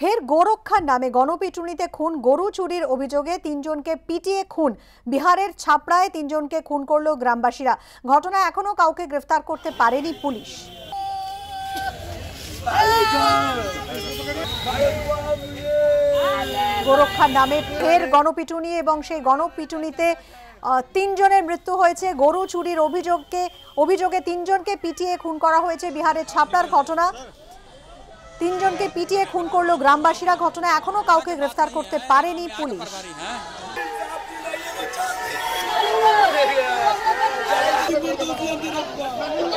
ফের গোরক্ষার নামে গণপিটুনিতে খুন গরু চুরির অভিযোগে তিনজনকে পিটিয়ে খুন বিহারের ছাপড়ায় তিনজনকে খুন করল গ্রামবাসীরা ঘটনা এখনও কাউকে গ্রেফতার করতে পারেনি পুলিশ গোরক্ষার নামে ফের গণপিটুনি এবং সেই গণপিটুনিতে তিনজনের মৃত্যু হয়েছে গরু চুরির অভিযোগকে অভিযোগে তিনজনকে পিটিয়ে খুন করা হয়েছে বিহারের ছাপড়ার ঘটনা তিনজনকে পিটিয়ে খুন করলো গ্রামবাসীরা ঘটনা এখনো কাউকে গ্রেফতার করতে পারেনি পুলিশ